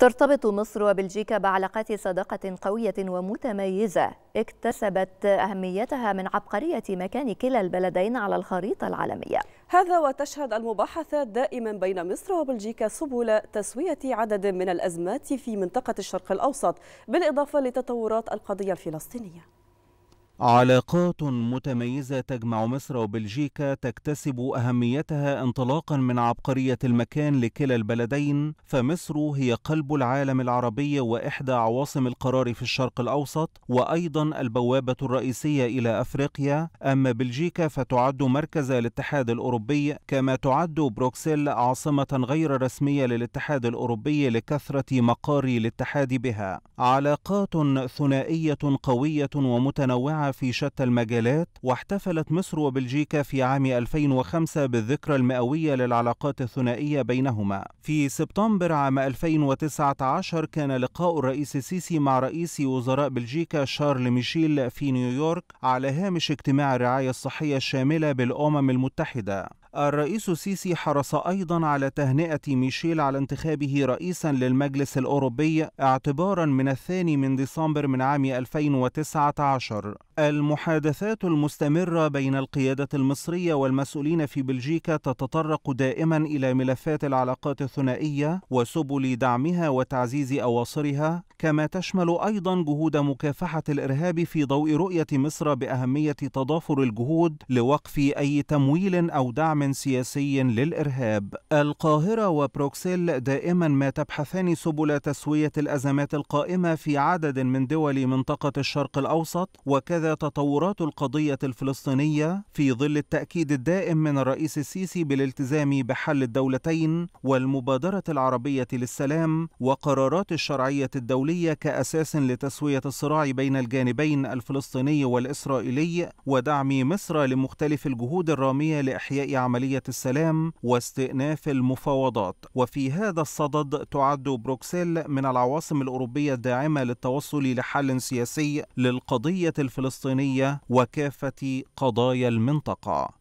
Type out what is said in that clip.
ترتبط مصر وبلجيكا بعلاقات صداقة قوية ومتميزة اكتسبت أهميتها من عبقرية مكان كلا البلدين على الخريطة العالمية هذا وتشهد المباحثات دائما بين مصر وبلجيكا سبل تسوية عدد من الأزمات في منطقة الشرق الأوسط بالإضافة لتطورات القضية الفلسطينية علاقات متميزة تجمع مصر وبلجيكا تكتسب أهميتها انطلاقا من عبقرية المكان لكلا البلدين فمصر هي قلب العالم العربي وإحدى عواصم القرار في الشرق الأوسط وأيضا البوابة الرئيسية إلى أفريقيا أما بلجيكا فتعد مركز الاتحاد الأوروبي كما تعد بروكسل عاصمة غير رسمية للاتحاد الأوروبي لكثرة مقاري الاتحاد بها علاقات ثنائية قوية ومتنوعة في شتى المجالات واحتفلت مصر وبلجيكا في عام 2005 بالذكرى المئوية للعلاقات الثنائية بينهما في سبتمبر عام 2019 كان لقاء الرئيس السيسي مع رئيس وزراء بلجيكا شارل ميشيل في نيويورك على هامش اجتماع الرعاية الصحية الشاملة بالأمم المتحدة الرئيس السيسي حرص أيضا على تهنئة ميشيل على انتخابه رئيسا للمجلس الأوروبي اعتبارا من الثاني من ديسمبر من عام 2019 المحادثات المستمرة بين القيادة المصرية والمسؤولين في بلجيكا تتطرق دائما إلى ملفات العلاقات الثنائية وسبل دعمها وتعزيز أواصرها، كما تشمل أيضا جهود مكافحة الإرهاب في ضوء رؤية مصر بأهمية تضافر الجهود لوقف أي تمويل أو دعم سياسي للإرهاب. القاهرة وبروكسل دائما ما تبحثان سبل تسوية الأزمات القائمة في عدد من دول منطقة الشرق الأوسط وكذا تطورات القضية الفلسطينية في ظل التأكيد الدائم من الرئيس السيسي بالالتزام بحل الدولتين والمبادرة العربية للسلام وقرارات الشرعية الدولية كأساس لتسوية الصراع بين الجانبين الفلسطيني والإسرائيلي ودعم مصر لمختلف الجهود الرامية لإحياء عملية السلام واستئناف المفاوضات وفي هذا الصدد تعد بروكسل من العواصم الأوروبية الداعمة للتوصل لحل سياسي للقضية الفلسطينية الفلسطينيه وكافه قضايا المنطقه